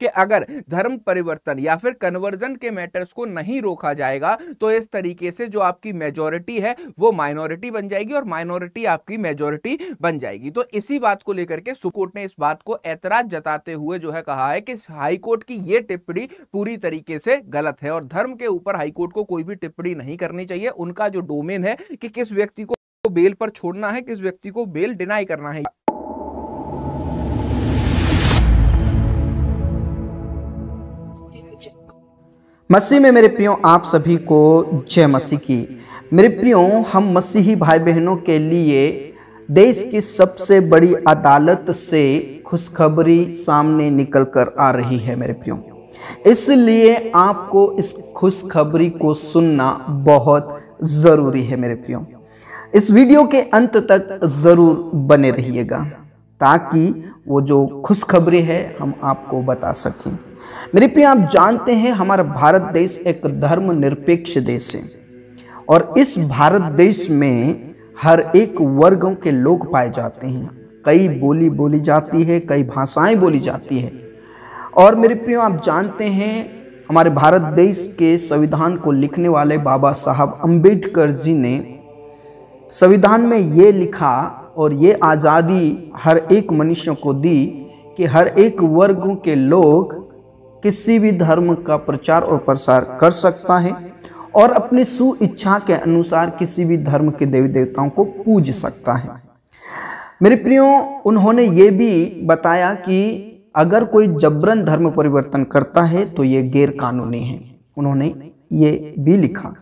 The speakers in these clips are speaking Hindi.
कि अगर धर्म परिवर्तन या फिर कन्वर्जन के मैटर्स को नहीं रोका जाएगा तो इस तरीके से जो आपकी मेजोरिटी है वो माइनॉरिटी बन जाएगी और माइनॉरिटी आपकी मेजोरिटी बन जाएगी तो इसी बात को लेकर के सुकोर्ट ने इस बात को ऐतराज जताते हुए जो है कहा है कि हाईकोर्ट की यह टिप्पणी पूरी तरीके से गलत है और धर्म के ऊपर हाईकोर्ट को कोई भी टिप्पणी नहीं करनी चाहिए उनका जो डोमेन है कि किस व्यक्ति को बेल पर छोड़ना है किस व्यक्ति को बेल डिनाई करना है मसीह में मेरे प्रियो आप सभी को जय मसीह की मेरे प्रियो हम मसीही भाई बहनों के लिए देश की सबसे बड़ी अदालत से खुशखबरी सामने निकल कर आ रही है मेरे प्रियो इसलिए आपको इस खुशखबरी को सुनना बहुत ज़रूरी है मेरे प्रियो इस वीडियो के अंत तक ज़रूर बने रहिएगा ताकि वो जो खुशखबरी है हम आपको बता सकें मेरे प्रिय आप जानते हैं हमारा भारत देश एक धर्मनिरपेक्ष देश है और इस भारत देश में हर एक वर्गों के लोग पाए जाते हैं कई बोली बोली जाती है कई भाषाएं बोली जाती है और मेरे प्रिय आप जानते हैं हमारे भारत देश के संविधान को लिखने वाले बाबा साहब अम्बेडकर जी ने संविधान में ये लिखा और ये आज़ादी हर एक मनुष्य को दी कि हर एक वर्ग के लोग किसी भी धर्म का प्रचार और प्रसार कर सकता है और अपनी सुइच्छा के अनुसार किसी भी धर्म के देवी देवताओं को पूज सकता है मेरे प्रियो उन्होंने ये भी बताया कि अगर कोई जबरन धर्म परिवर्तन करता है तो ये गैर कानूनी है उन्होंने ये भी लिखा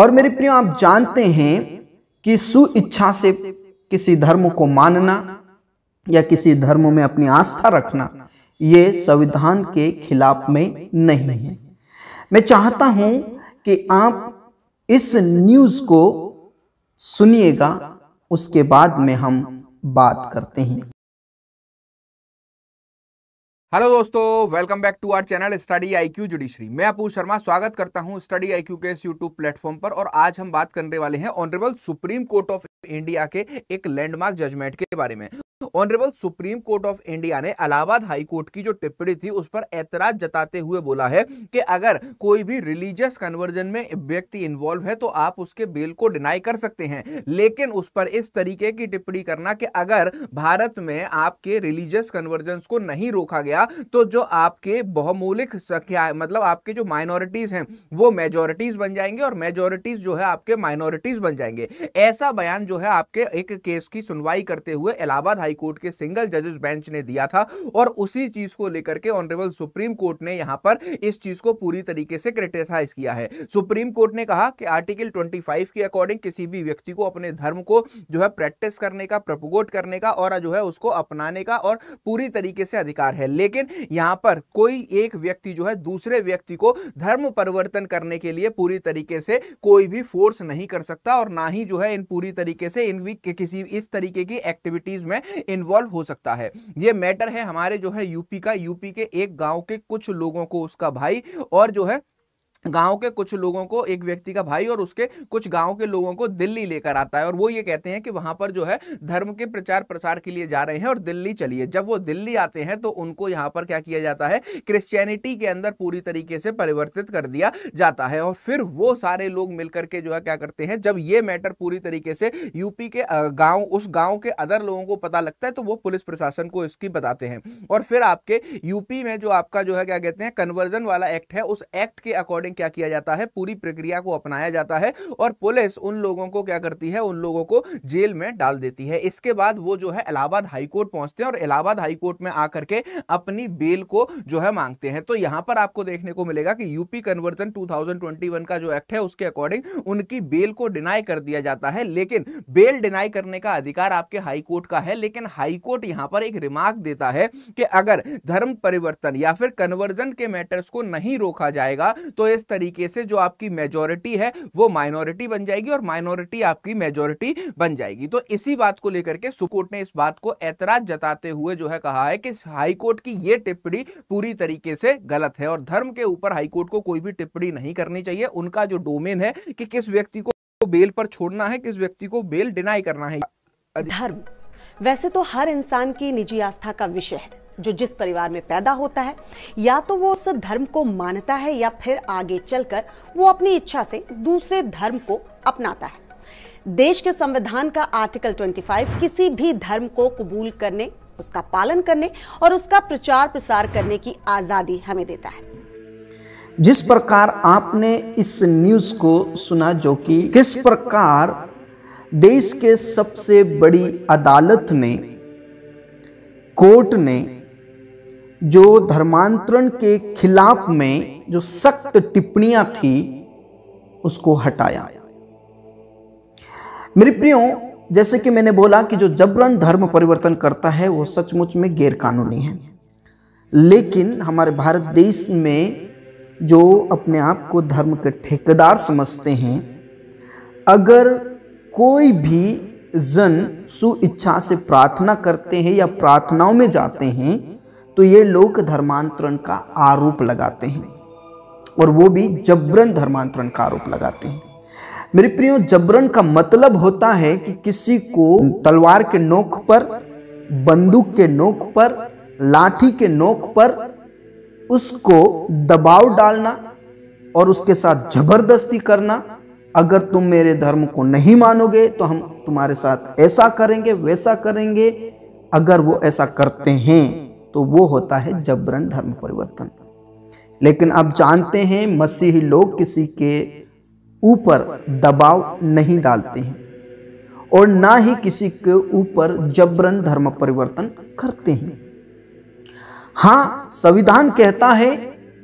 और मेरे प्रियो आप जानते हैं कि सुइच्छा से किसी धर्म को मानना या किसी धर्म में अपनी आस्था रखना ये संविधान के खिलाफ में नहीं है मैं चाहता हूं कि आप इस न्यूज़ को सुनिएगा उसके बाद में हम बात करते हैं हेलो दोस्तों welcome back to our channel study IQ judiciary मैं अपू शर्मा स्वागत करता हूं स्टडी आईक्यू के इस यूट्यूब प्लेटफॉर्म पर और आज हम बात करने वाले हैं honourable supreme court of India के एक लैंडमार्क जजमेंट के बारे में honourable supreme court of India ने हाई हाईकोर्ट की जो टिप्पणी थी उस पर ऐतराज जताते हुए बोला है कि अगर कोई भी रिलीजियस कन्वर्जन में व्यक्ति इन्वॉल्व है तो आप उसके बेल को डिनाई कर सकते हैं लेकिन उस पर इस तरीके की टिप्पणी करना कि अगर भारत में आपके रिलीजियस कन्वर्जन को नहीं रोका गया तो जो आपके बहुमूलिक संख्या मतलब आपके जो माइनॉरिटीज हैं वो मेजोरिटीज बन जाएंगे और मेजोरिटीज जो है आपके माइनॉरिटीज बन जाएंगे ऐसा बयान जो है आपके एक केस की सुनवाई करते हुए इलाहाबाद हाईकोर्ट कोर्ट के सिंगल जजेस बेंच ने दिया था और उसी चीज को लेकर के ऑनरेबल सुप्रीम कोर्ट ने यहां पर इस चीज को पूरी तरीके से क्रिटिसाइज किया है सुप्रीम कोर्ट ने कहा कि आर्टिकल 25 के अकॉर्डिंग किसी भी व्यक्ति को अपने धर्म को जो है प्रैक्टिस करने का प्रपोगोट करने का और जो है उसको अपनाने का और पूरी तरीके से अधिकार है लेकिन यहां पर कोई एक व्यक्ति जो है दूसरे व्यक्ति को धर्म परिवर्तन करने के लिए पूरी तरीके से कोई भी फोर्स नहीं कर सकता और ना ही जो है इन पूरी तरीके से इन भी किसी इस तरीके की एक्टिविटीज में इन्वॉल्व हो सकता है ये मैटर है हमारे जो है यूपी का यूपी के एक गांव के कुछ लोगों को उसका भाई और जो है गांव के कुछ लोगों को एक व्यक्ति का भाई और उसके कुछ गांव के लोगों को दिल्ली लेकर आता है और वो ये कहते हैं कि वहां पर जो है धर्म के प्रचार प्रसार के लिए जा रहे हैं और दिल्ली चलिए जब वो दिल्ली आते हैं तो उनको यहाँ पर क्या किया जाता है क्रिश्चियनिटी के अंदर पूरी तरीके से परिवर्तित कर दिया जाता है और फिर वो सारे लोग मिलकर के जो है क्या करते हैं जब ये मैटर पूरी तरीके से यूपी के गाँव उस गाँव के अदर लोगों को पता लगता है तो वो पुलिस प्रशासन को इसकी बताते हैं और फिर आपके यूपी में जो आपका जो है क्या कहते हैं कन्वर्जन वाला एक्ट है उस एक्ट के अकॉर्डिंग में क्या किया जाता है पूरी प्रक्रिया को अपनाया जाता है और पुलिस उन लोगों को क्या करती है उन लोगों को जेल में डाल देती है इसके बाद वो जो है इलाहाबाद हाईकोर्ट पहुंचते हैं और इलाहाबाद हाईकोर्ट में आकर के अपनी बेल को जो है मांगते हैं तो यहां पर आपको देखने को मिलेगा कि यूपी कन्वर्जन टू का जो एक्ट है उसके अकॉर्डिंग उनकी बेल को डिनाई कर दिया जाता है लेकिन बेल डिनाई करने का अधिकार आपके हाईकोर्ट का है लेकिन हाईकोर्ट यहां पर एक रिमार्क देता है कि अगर धर्म परिवर्तन या फिर कन्वर्जन के मैटर्स को नहीं रोका जाएगा तो इस तरीके से जो आपकी मेजोरिटी है वो माइनॉरिटी बन जाएगी और माइनॉरिटी आपकी मेजोरिटी बन जाएगी तो इसी बात को लेकर के सुकोर्ट ने इस बात को ऐतराज जताते हुए जो है कहा है कि हाईकोर्ट की ये टिप्पणी पूरी तरीके से गलत है और धर्म के ऊपर हाईकोर्ट को कोई भी टिप्पणी नहीं करनी चाहिए उनका जो डोमेन है कि किस व्यक्ति को बेल पर छोड़ना है किस व्यक्ति को बेल डिनाई करना है धर्म वैसे तो हर इंसान की निजी आस्था का विषय है जो जिस परिवार में पैदा होता है या तो वो उस धर्म को मानता है या फिर आगे चलकर वो अपनी इच्छा से दूसरे धर्म को अपनाता है देश के संविधान का आर्टिकल 25 किसी भी धर्म को कबूल करने उसका पालन करने और उसका प्रचार प्रसार करने की आज़ादी हमें देता है जिस प्रकार आपने इस न्यूज को सुना जो कि किस प्रकार देश के सबसे बड़ी अदालत ने कोर्ट ने जो धर्मांतरण के खिलाफ में जो सख्त टिप्पणियां थी उसको हटाया मेरे प्रियो जैसे कि मैंने बोला कि जो जबरन धर्म परिवर्तन करता है वो सचमुच में गैरकानूनी है लेकिन हमारे भारत देश में जो अपने आप को धर्म के ठेकेदार समझते हैं अगर कोई भी जन सुइच्छा से प्रार्थना करते हैं या प्रार्थनाओं में जाते हैं तो ये लोग धर्मांतरण का आरोप लगाते हैं और वो भी जबरन धर्मांतरण का आरोप लगाते हैं मेरे प्रियो जबरन का मतलब होता है कि किसी को तलवार के नोक पर बंदूक के नोक पर लाठी के नोक पर उसको दबाव डालना और उसके साथ जबरदस्ती करना अगर तुम मेरे धर्म को नहीं मानोगे तो हम तुम्हारे साथ ऐसा करेंगे वैसा करेंगे अगर वो ऐसा करते हैं तो वो होता है जबरन धर्म परिवर्तन लेकिन आप जानते हैं मसीही लोग किसी के ऊपर दबाव नहीं डालते हैं और ना ही किसी के ऊपर जबरन धर्म परिवर्तन करते हैं हाँ संविधान कहता है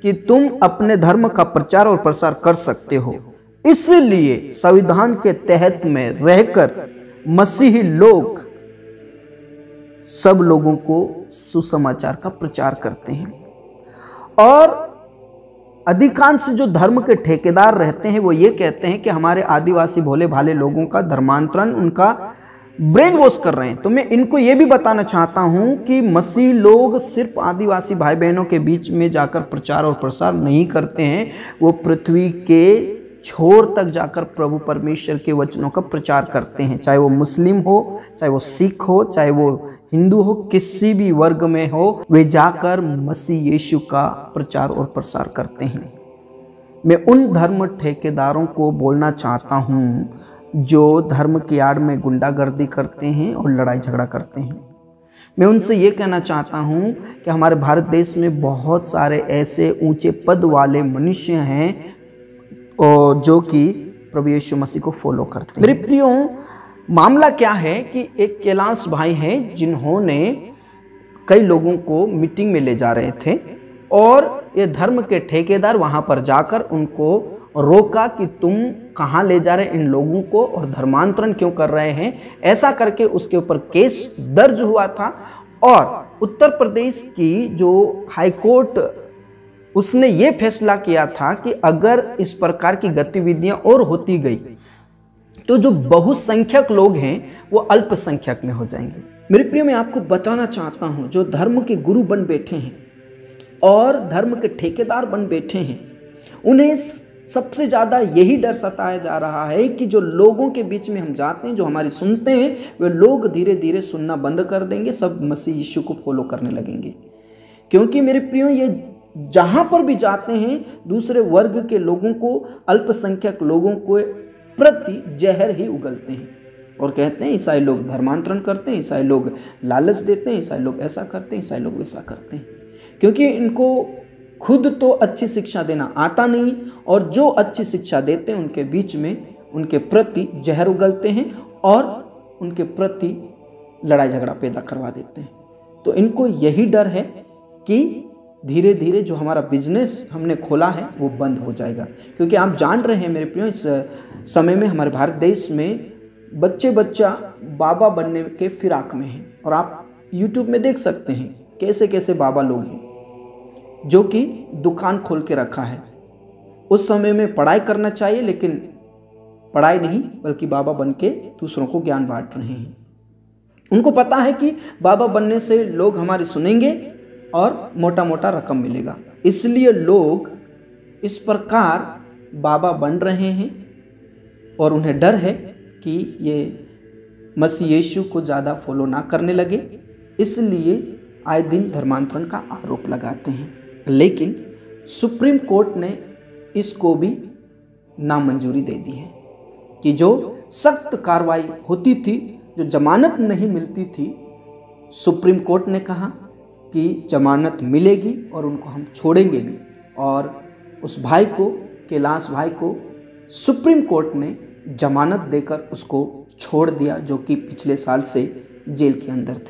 कि तुम अपने धर्म का प्रचार और प्रसार कर सकते हो इसलिए संविधान के तहत में रहकर मसीही लोग सब लोगों को सुसमाचार का प्रचार करते हैं और अधिकांश जो धर्म के ठेकेदार रहते हैं वो ये कहते हैं कि हमारे आदिवासी भोले भाले लोगों का धर्मांतरण उनका ब्रेन वॉश कर रहे हैं तो मैं इनको ये भी बताना चाहता हूँ कि मसीह लोग सिर्फ आदिवासी भाई बहनों के बीच में जाकर प्रचार और प्रसार नहीं करते हैं वो पृथ्वी के छोर तक जाकर प्रभु परमेश्वर के वचनों का प्रचार करते हैं चाहे वो मुस्लिम हो चाहे वो सिख हो चाहे वो हिंदू हो किसी भी वर्ग में हो वे जाकर मसीह यीशु का प्रचार और प्रसार करते हैं मैं उन धर्म ठेकेदारों को बोलना चाहता हूँ जो धर्म की आड़ में गुंडागर्दी करते हैं और लड़ाई झगड़ा करते हैं मैं उनसे ये कहना चाहता हूँ कि हमारे भारत देश में बहुत सारे ऐसे ऊंचे पद वाले मनुष्य हैं जो कि प्रभु यीशु मसीह को फॉलो करते हैं मेरे प्रियो मामला क्या है कि एक कैलाश भाई हैं जिन्होंने कई लोगों को मीटिंग में ले जा रहे थे और ये धर्म के ठेकेदार वहाँ पर जाकर उनको रोका कि तुम कहाँ ले जा रहे इन लोगों को और धर्मांतरण क्यों कर रहे हैं ऐसा करके उसके ऊपर केस दर्ज हुआ था और उत्तर प्रदेश की जो हाई कोर्ट उसने ये फैसला किया था कि अगर इस प्रकार की गतिविधियां और होती गई तो जो बहुसंख्यक लोग हैं वो अल्पसंख्यक में हो जाएंगे मेरे प्रिय मैं आपको बताना चाहता हूँ जो धर्म के गुरु बन बैठे हैं और धर्म के ठेकेदार बन बैठे हैं उन्हें सबसे ज़्यादा यही डर सताया जा रहा है कि जो लोगों के बीच में हम जाते हैं जो हमारी सुनते हैं वे लोग धीरे धीरे सुनना बंद कर देंगे सब मसीह यीशु को फॉलो करने लगेंगे क्योंकि मेरे प्रियो ये जहाँ पर भी जाते हैं दूसरे वर्ग के लोगों को अल्पसंख्यक लोगों को प्रति जहर ही उगलते हैं और कहते हैं ईसाई लोग धर्मांतरण करते हैं ईसाई लोग लालच देते हैं ईसाई लोग ऐसा करते हैं ईसाई लोग वैसा करते हैं क्योंकि इनको खुद तो अच्छी शिक्षा देना आता नहीं और जो अच्छी शिक्षा देते हैं उनके बीच में उनके प्रति जहर उगलते हैं और उनके प्रति लड़ाई झगड़ा पैदा करवा देते हैं तो इनको यही डर है कि धीरे धीरे जो हमारा बिजनेस हमने खोला है वो बंद हो जाएगा क्योंकि आप जान रहे हैं मेरे प्रियो इस समय में हमारे भारत देश में बच्चे बच्चा बाबा बनने के फिराक में हैं और आप यूट्यूब में देख सकते हैं कैसे कैसे बाबा लोग हैं जो कि दुकान खोल के रखा है उस समय में पढ़ाई करना चाहिए लेकिन पढ़ाई नहीं बल्कि बाबा बन के दूसरों को ज्ञान बांट रहे हैं उनको पता है कि बाबा बनने से लोग हमारी सुनेंगे और मोटा मोटा रकम मिलेगा इसलिए लोग इस प्रकार बाबा बन रहे हैं और उन्हें डर है कि ये मसी यीशु को ज़्यादा फॉलो ना करने लगे इसलिए आए दिन धर्मांतरण का आरोप लगाते हैं लेकिन सुप्रीम कोर्ट ने इसको भी नामंजूरी दे दी है कि जो सख्त कार्रवाई होती थी जो जमानत नहीं मिलती थी सुप्रीम कोर्ट ने कहा की जमानत मिलेगी और उनको हम छोड़ेंगे भी और उस भाई को कैलाश भाई को सुप्रीम कोर्ट ने जमानत देकर उसको छोड़ दिया जो कि पिछले साल से जेल के अंदर थे